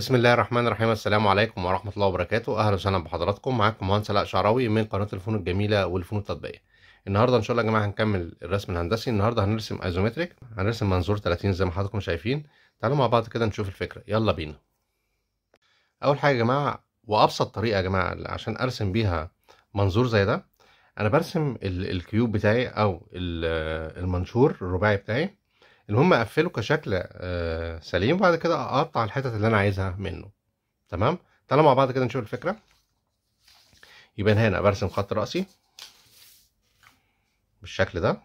بسم الله الرحمن الرحيم السلام عليكم ورحمة الله وبركاته أهلا وسهلا بحضراتكم معاكم مهندس علاء شعراوي من قناة الفنون الجميلة والفنون التطبيقية النهاردة إن شاء الله يا جماعة هنكمل الرسم الهندسي النهاردة هنرسم ايزومتريك هنرسم منظور 30 زي ما حضراتكم شايفين تعالوا مع بعض كده نشوف الفكرة يلا بينا أول حاجة يا جماعة وأبسط طريقة يا جماعة عشان أرسم بيها منظور زي ده أنا برسم الكيوب بتاعي أو المنشور الرباعي بتاعي المهم اقفله كشكل آه، سليم وبعد كده اقطع الحتت اللي انا عايزها منه تمام تعالوا مع بعض كده نشوف الفكره يبقى هنا برسم خط راسي بالشكل ده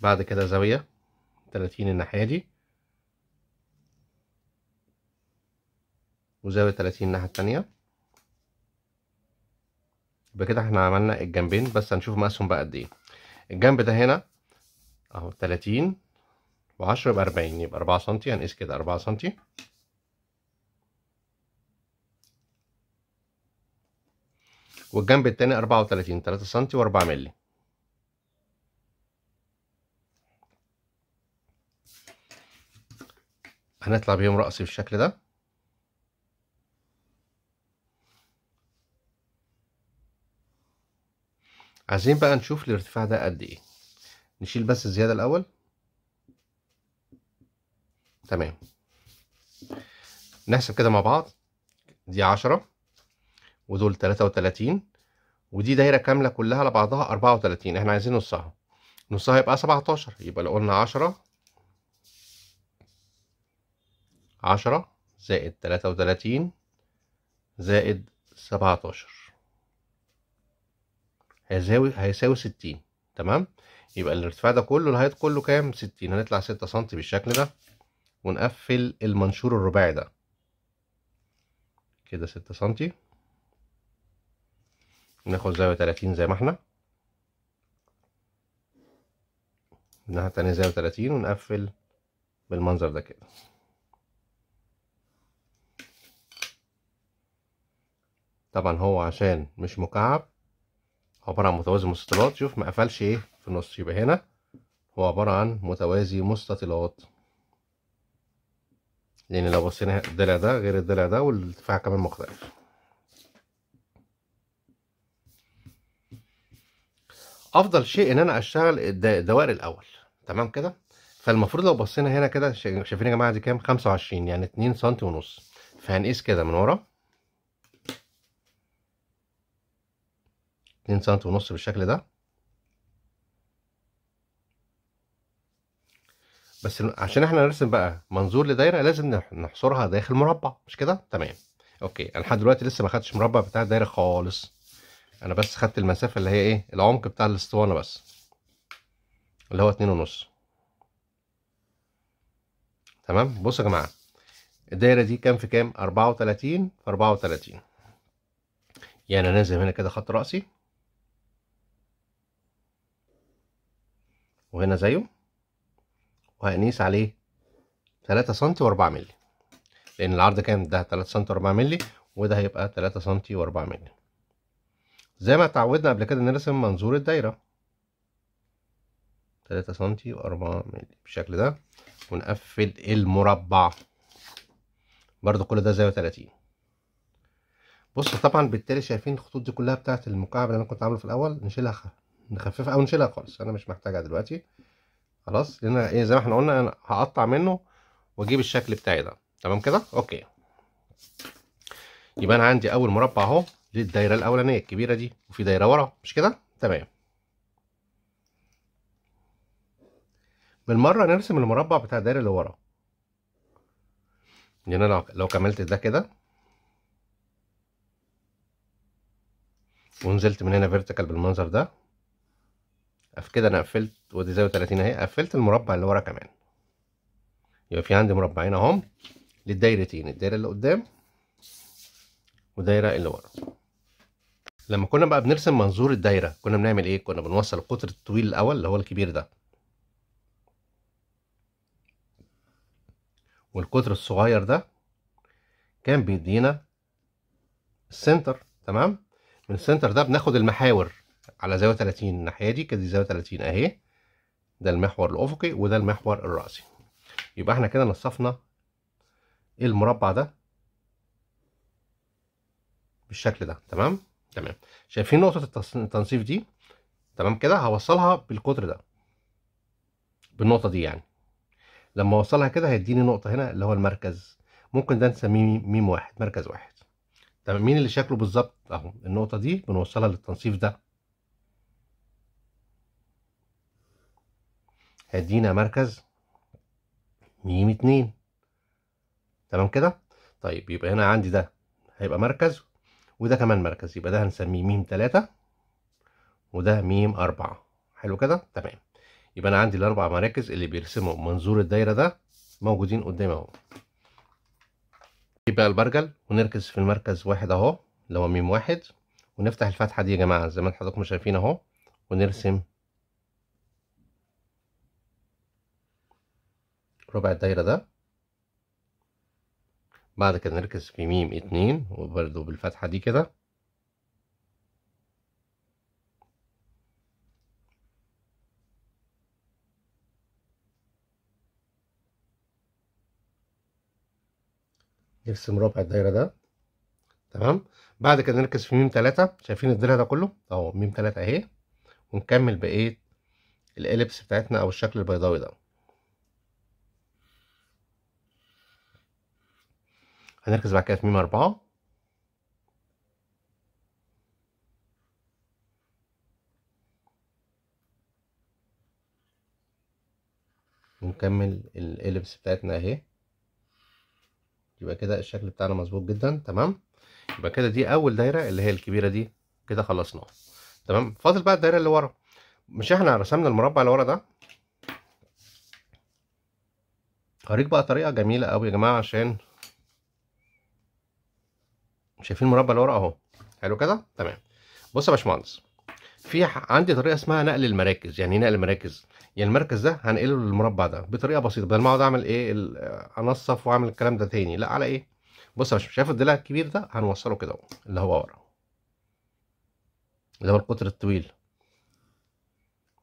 بعد كده زاويه 30 الناحيه دي وزاويه 30 الناحيه التانيه يبقى كده احنا عملنا الجنبين بس هنشوف مقاسهم بقى قد ايه الجنب ده هنا اهو 30 و10 يبقى 40 يبقى 4 سم هنقيس كده 4 سم والجنب الثاني 34 3 سم و4 مللي هنطلع بيهم رأس بالشكل ده عايزين بقى نشوف الارتفاع ده قد ايه نشيل بس الزياده الاول تمام نحسب كده مع بعض دي عشرة ودول تلاتة وتلاتين ودي دايرة كاملة كلها على بعضها أربعة وتلاتين احنا عايزين نصها نصها يبقى سبعتاشر يبقى لو قلنا عشرة عشرة زائد تلاتة وتلاتين زائد سبعتاشر هيساوي هيساوي 60 تمام يبقى الارتفاع ده كله الهايت كله كام 60 هنطلع 6 سم بالشكل ده ونقفل المنشور الرباعي ده كده 6 سم ناخد زاوية 30 زي ما احنا الناحية التانية زاوية 30 ونقفل بالمنظر ده كده طبعا هو عشان مش مكعب عباره عن متوازي مستطيلات شوف ما قفلش ايه في النص يبقى هنا هو عباره عن متوازي مستطيلات لان يعني لو بصينا الضلع ده غير الضلع ده والارتفاع كمان مختلف افضل شيء ان انا اشتغل الدوائر الاول تمام كده فالمفروض لو بصينا هنا كده شايفين يا جماعه دي كام 25 يعني 2 سم ونص فهنقيس كده من ورا 2 سم ونص بالشكل ده بس عشان احنا نرسم بقى منظور لدايره لازم نحصرها داخل مربع مش كده تمام اوكي انا لحد دلوقتي لسه ما خدتش مربع بتاع الدايره خالص انا بس خدت المسافه اللي هي ايه العمق بتاع الاسطوانه بس اللي هو اتنين ونص تمام بصوا يا جماعه الدايره دي كام في كام 34 في 34 يعني انا لازم هنا كده خط راسي وهنا زيه وهقيس عليه 3 سم و4 مللي لان العرض كان ده 3 سم و4 مللي وده هيبقى 3 سم و4 مللي زي ما اتعودنا قبل كده نرسم منظور الدايره 3 سم و4 مللي بالشكل ده ونقفل المربع برضو كل ده زاويه 30 بص طبعا بالتالي شايفين الخطوط دي كلها بتاعت المكعب اللي انا كنت عامله في الاول نشيلها نخففها او نشيلها خالص انا مش محتاجها دلوقتي خلاص لان ايه زي ما احنا قلنا انا هقطع منه واجيب الشكل بتاعي ده تمام كده اوكي يبقى انا عندي اول مربع اهو للدايره الاولانيه الكبيره دي وفي دايره ورا مش كده تمام بالمره نرسم المربع بتاع الدايره اللي ورا يعني انا لو كملت ده كده ونزلت من هنا فيرتيكال بالمنظر ده كده انا قفلت ودي زاويه 30 اهي قفلت المربع اللي ورا كمان يبقى في عندي مربعين اهم للدايرتين الدايره اللي قدام ودايره اللي ورا لما كنا بقى بنرسم منظور الدايره كنا بنعمل ايه كنا بنوصل القطر الطويل الاول اللي هو الكبير ده والقطر الصغير ده كان بيدينا السنتر تمام من السنتر ده بناخد المحاور على زاوية 30 الناحية دي كده دي زاوية 30 اهي ده المحور الافقي وده المحور الرأسي يبقى احنا كده نصفنا المربع ده بالشكل ده تمام تمام شايفين نقطة التنصيف دي تمام كده هوصلها بالقطر ده بالنقطة دي يعني لما اوصلها كده هيديني نقطة هنا اللي هو المركز ممكن ده نسميه ميم واحد مركز واحد تمام مين اللي شكله بالظبط اهو النقطة دي بنوصلها للتنصيف ده هدينا مركز ميم اتنين تمام كده طيب يبقى هنا عندي ده هيبقى مركز وده كمان مركز يبقى ده هنسميه ميم تلاتة وده ميم أربعة حلو كده تمام يبقى أنا عندي الأربع مراكز اللي بيرسموا منظور الدايرة ده موجودين قدامي أهو يبقى البرجل ونركز في المركز واحد أهو اللي هو ميم واحد ونفتح الفتحة دي يا جماعة زي ما حضراتكم شايفين أهو ونرسم ربع الدايرة ده بعد كده نركز في ميم اتنين وبرده بالفتحة دي كده نرسم ربع الدايرة ده تمام بعد كده نركز في ميم تلاتة شايفين الدرع ده كله اهو ميم تلاتة اهي ونكمل بقية الاليبس بتاعتنا او الشكل البيضاوي ده هنركز بعد كده في ميم أربعة ونكمل الإليبس بتاعتنا أهي يبقى كده الشكل بتاعنا مظبوط جدا تمام يبقى كده دي أول دايرة اللي هي الكبيرة دي كده خلصناها تمام فاضل بقى الدايرة اللي ورا مش احنا رسمنا المربع اللي ورا ده هوريك بقى طريقة جميلة أوي يا جماعة عشان شايفين المربع اللي ورا اهو حلو كده تمام بص يا باشمهندس في عندي طريقه اسمها نقل المراكز يعني ايه نقل المراكز يعني المركز ده هنقله للمربع ده بطريقه بسيطه بدل ما اقعد اعمل ايه انصف واعمل الكلام ده تاني لا على ايه بص يا باشمهندس شايف الضلع الكبير ده هنوصله كده اهو اللي هو ورا اللي هو القطر الطويل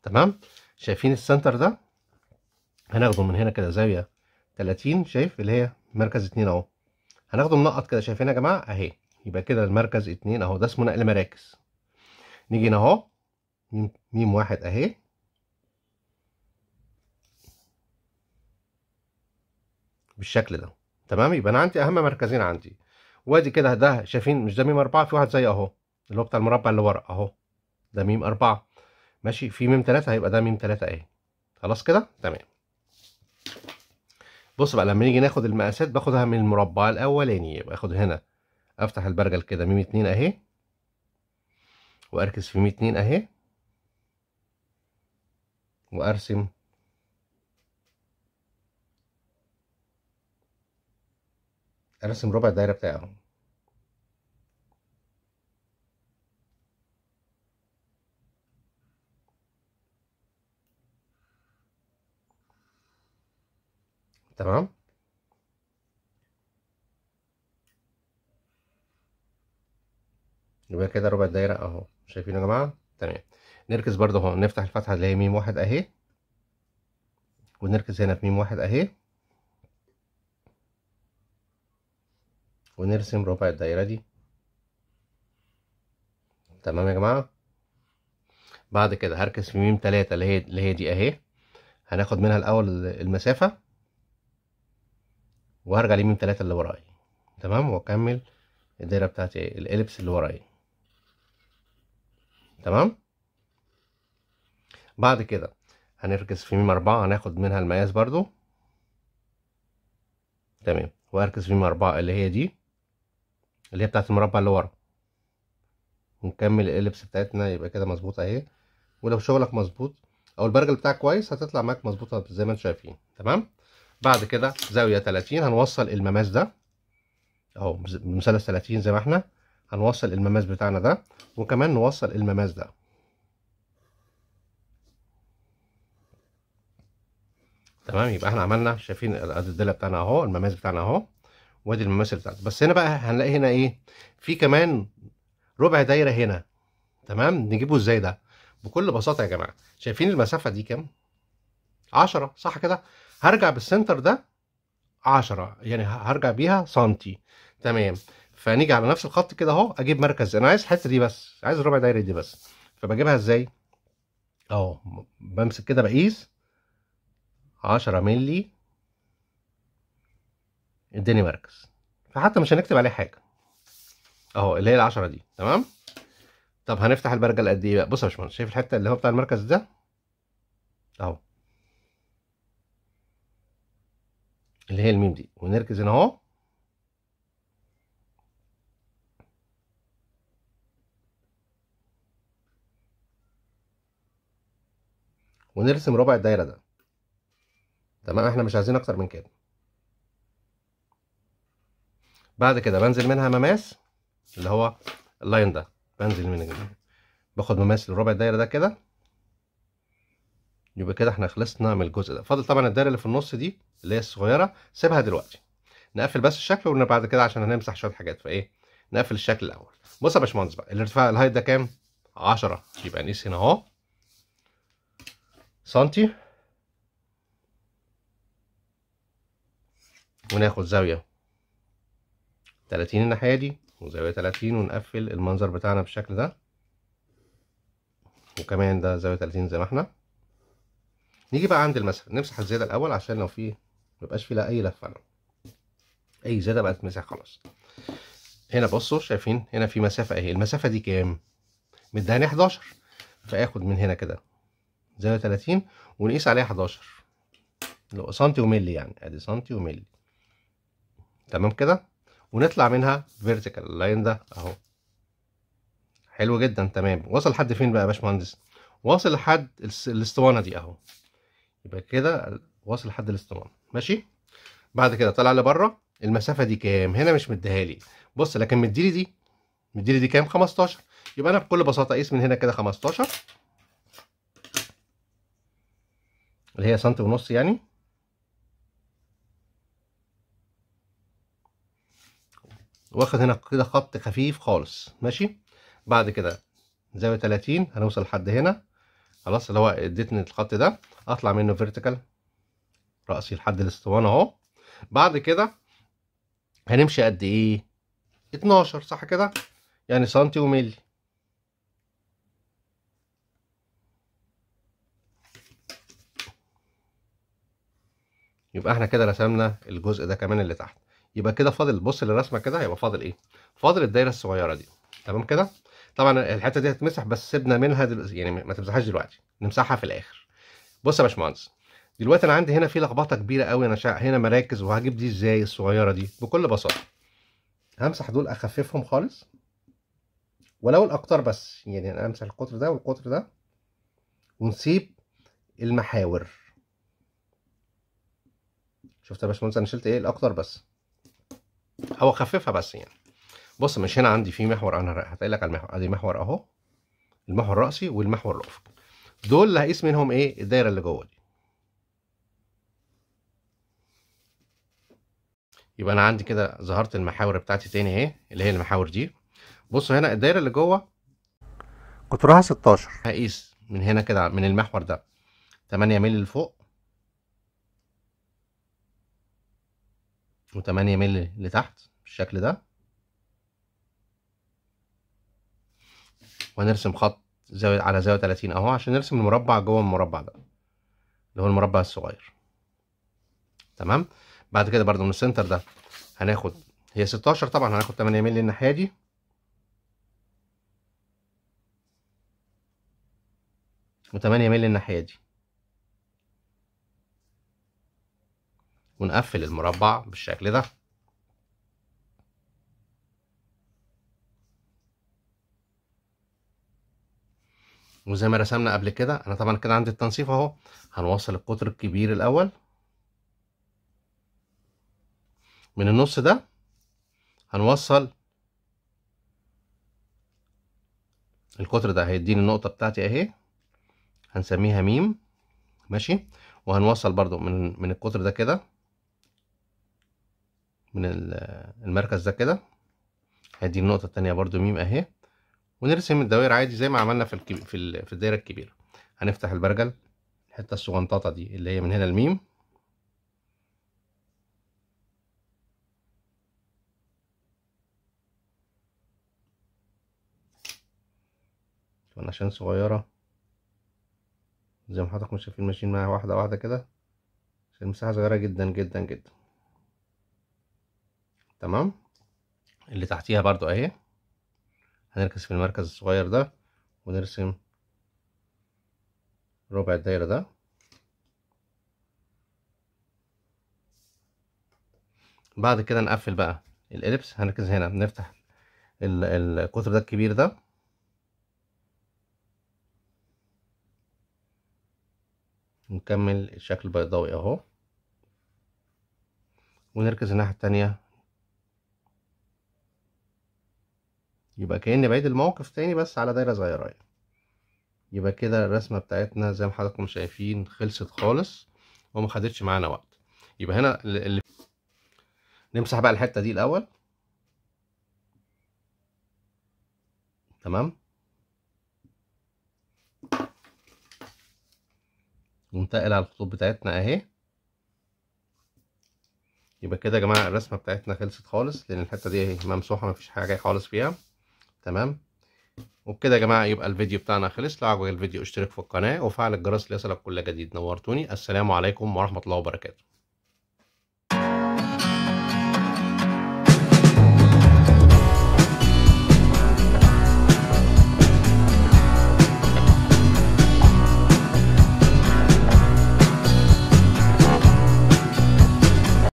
تمام شايفين السنتر ده هناخده من هنا كده زاويه 30 شايف اللي هي مركز 2 اهو هناخده منقط كده شايفين يا جماعه اهي يبقى كده المركز اتنين اهو ده اسمه نقل مراكز نيجي هنا اهو ميم واحد اهي بالشكل ده تمام يبقى انا عندي اهم مركزين عندي وادي كده ده شايفين مش ده ميم اربعه في واحد زي اهو اللي هو بتاع المربع اللي ورا اهو ده ميم اربعه ماشي في ميم تلاته هيبقى ده ميم تلاته اهي خلاص كده تمام بص بقى لما نيجي ناخد المقاسات باخدها من المربع الاولاني يبقى اخد هنا افتح البرجل كده ميم اتنين اهي واركز في ميم اتنين اهي وارسم ارسم ربع الدايره بتاعه تمام يبقى كده ربع الدايره اهو شايفين يا جماعه تمام نركز برده اهو نفتح الفتحه اللي هي ميم واحد اهي ونركز هنا في ميم واحد اهي ونرسم ربع الدايره دي تمام يا جماعه بعد كده هركز في ميم تلاتة اللي هي اللي هي دي اهي هناخد منها الاول المسافه وهرجع لميم تلاتة اللي ورايا تمام واكمل الدايره بتاعتي الاليبس اللي ورايا تمام بعد كده هنركز في ميم أربعة هناخد منها المقاس برضو تمام وهركز في ميم أربعة اللي هي دي اللي هي بتاعت المربع اللي ورا ونكمل الإلبس بتاعتنا يبقى كده مظبوطة أهي ولو شغلك مظبوط أو البرجل بتاعك كويس هتطلع معاك مظبوطة زي ما انتم شايفين تمام بعد كده زاوية 30 هنوصل المماس ده أهو بمثلث 30 زي ما احنا هنوصل المماس بتاعنا ده وكمان نوصل المماس ده تمام يبقى احنا عملنا شايفين الدله بتاعنا اهو المماس بتاعنا اهو وادي المماس بتاعته بس هنا بقى هنلاقي هنا ايه في كمان ربع دايره هنا تمام نجيبه ازاي ده بكل بساطه يا جماعه شايفين المسافه دي كام 10 صح كده هرجع بالسنتر ده 10 يعني هرجع بيها سنتي تمام فنيجي على نفس الخط كده اهو اجيب مركز انا عايز الحته دي بس عايز الربع دايره دي بس فبجيبها ازاي اهو بمسك كده بقيس 10 مللي اديني مركز فحتى مش هنكتب عليه حاجه اهو اللي هي العشرة دي تمام طب هنفتح البرجل قد ايه بقى بص يا باشمهندس شايف الحته اللي هو بتاع المركز ده اهو اللي هي الميم دي ونركز هنا اهو ونرسم ربع الدايره ده تمام احنا مش عايزين اكتر من كده بعد كده بنزل منها مماس اللي هو اللاين ده بنزل من باخد مماس لربع الدايره ده كده يبقى كده احنا خلصنا من الجزء ده فاضل طبعا الدايره اللي في النص دي اللي هي الصغيره سيبها دلوقتي نقفل بس الشكل وقلنا بعد كده عشان هنمسح شويه حاجات فايه نقفل الشكل الاول بص يا باشمهندس بقى الارتفاع الهايت ده كام 10 يبقى نقيس هنا اهو سنتي وناخد زاوية تلاتين الناحية دي وزاوية تلاتين ونقفل المنظر بتاعنا بالشكل ده وكمان ده زاوية تلاتين زي ما احنا نيجي بقى عند المسح نمسح الزيادة الأول عشان لو في ميبقاش فيه لا أي لفة أنا أي زيادة بقى تتمسح خلاص هنا بصوا شايفين هنا في مسافة أهي المسافة دي كام؟ مداني حداشر فآخد من هنا كده زائد 30 ونقيس عليها 11 اللي هو سنتي وملي يعني ادي سنتي وملي تمام كده ونطلع منها فيرتيكال اللاين ده اهو حلو جدا تمام وصل لحد فين بقى يا باشمهندس واصل لحد الاسطوانه دي اهو يبقى كده واصل لحد الاسطوانه ماشي بعد كده طلع لبره المسافه دي كام هنا مش مديها لي بص لكن مديلي دي مديلي دي كام 15 يبقى انا بكل بساطه اقيس من هنا كده 15 اللي هي سنتي ونص يعني واخد هنا كده خط خفيف خالص ماشي بعد كده زاويه 30 هنوصل لحد هنا خلاص اللي هو اديتني الخط ده اطلع منه فيرتيكال راسي لحد الاسطوانه اهو بعد كده هنمشي قد ايه 12 صح كده يعني سنتي وملي يبقى احنا كده رسمنا الجزء ده كمان اللي تحت يبقى كده فاضل بص للرسمه كده هيبقى فاضل ايه فاضل الدايره الصغيره دي تمام كده طبعا الحته دي هتمسح بس سيبنا منها دل... يعني ما تمسحهاش دلوقتي نمسحها في الاخر بص يا باشمهندس دلوقتي انا عندي هنا في لخبطه كبيره قوي انا شا... هنا مراكز وهجيب دي ازاي الصغيره دي بكل بساطه همسح دول اخففهم خالص ولو الاقطار بس يعني انا امسح القطر ده والقطر ده ونسيب المحاور شفت يا باشمهندس انا شلت ايه الاكتر بس هو خففها بس يعني بص مش هنا عندي في محور انا هتقول لك على المحور ادي محور اهو المحور الرأسي والمحور الافقي دول اللي هقيس منهم ايه الدايرة اللي جوه دي يبقى انا عندي كده ظهرت المحاور بتاعتي تاني اهي اللي هي المحاور دي بص هنا الدايرة اللي جوه قطرها 16 هقيس من هنا كده من المحور ده 8 مللي لفوق و8 مللي لتحت بالشكل ده وهنرسم خط زاوية على زاوية 30 اهو عشان نرسم المربع جوه المربع ده اللي هو المربع الصغير تمام بعد كده برضه من السنتر ده هناخد هي 16 طبعا هناخد 8 مللي الناحية دي و8 مللي الناحية دي ونقفل المربع بالشكل ده وزي ما رسمنا قبل كده انا طبعا كده عندي التنصيف اهو هنوصل القطر الكبير الاول من النص ده هنوصل القطر ده هيديني النقطه بتاعتي اهي هنسميها ميم ماشي وهنوصل برضو من من القطر ده كده من المركز ده كده هدي النقطه الثانيه برضو ميم اهي ونرسم الدوائر عادي زي ما عملنا في الكب... في, ال... في الدايره الكبيره هنفتح البرجل الحته الصغنططه دي اللي هي من هنا الميم عشان صغيره زي ما حضرتك مش شايفين ماشيين معاها واحده واحده كده عشان المساحه صغيره جدا جدا جدا تمام اللي تحتيها برضو اهي هنركز في المركز الصغير ده ونرسم ربع الدايرة ده بعد كده نقفل بقى الاليبس هنركز هنا نفتح القطر ده الكبير ده نكمل الشكل البيضاوي اهو ونركز الناحية التانية يبقى كأني بعيد الموقف تاني بس على دايرة صغيرة يعني يبقى كده الرسمة بتاعتنا زي ما حضراتكم شايفين خلصت خالص وما خدتش معانا وقت يبقى هنا اللي نمسح بقى الحتة دي الأول تمام وننتقل على الخطوط بتاعتنا اهي يبقى كده يا جماعه الرسمه بتاعتنا خلصت خالص لان الحته دي اهي ممسوحه مفيش حاجه خالص فيها تمام وبكده يا جماعه يبقى الفيديو بتاعنا خلص لو عجبك الفيديو اشترك في القناه وفعل الجرس ليصلك كل جديد نورتوني السلام عليكم ورحمه الله وبركاته